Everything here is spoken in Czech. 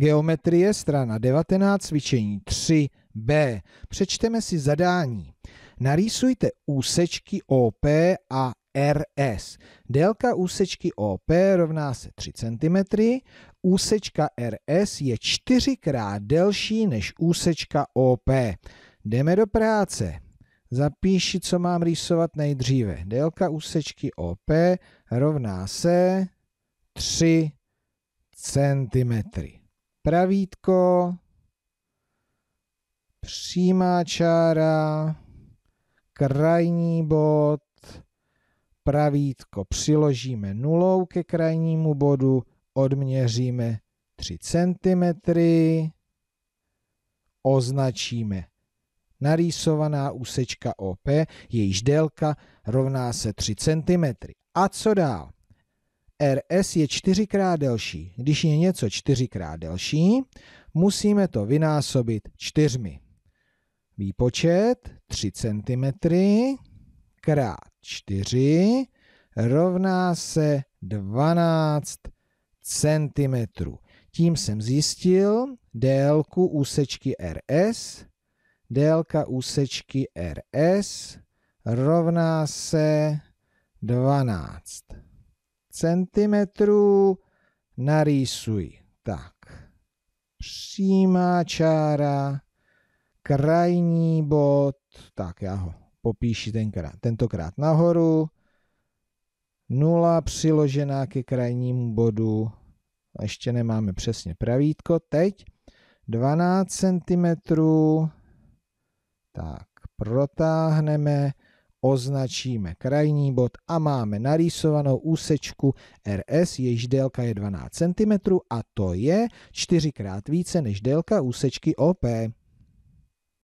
Geometrie strana 19 cvičení 3b. Přečteme si zadání. Narýsujte úsečky OP a RS. Délka úsečky OP rovná se 3 cm, úsečka RS je čtyřikrát delší než úsečka OP. Jdeme do práce. Zapíši, co mám rýsovat nejdříve. Délka úsečky OP rovná se 3 centimetry pravítko, přímá čára, krajní bod, pravítko přiložíme nulou ke krajnímu bodu, odměříme 3 cm, označíme narýsovaná úsečka OP, jejíž délka rovná se 3 cm. A co dál? rs je čtyřikrát delší. Když je něco čtyřikrát delší, musíme to vynásobit čtyřmi. Výpočet 3 cm krát 4 rovná se 12 cm. Tím jsem zjistil délku úsečky RS. Délka úsečky RS rovná se 12 cm narýsuj. Tak, přímá čára, krajní bod, tak já ho popíši tenkrát, tentokrát nahoru, nula přiložená ke krajnímu bodu, ještě nemáme přesně pravítko, teď 12 cm, tak protáhneme označíme krajní bod a máme narýsovanou úsečku RS, jejíž délka je 12 cm a to je čtyřikrát více než délka úsečky OP.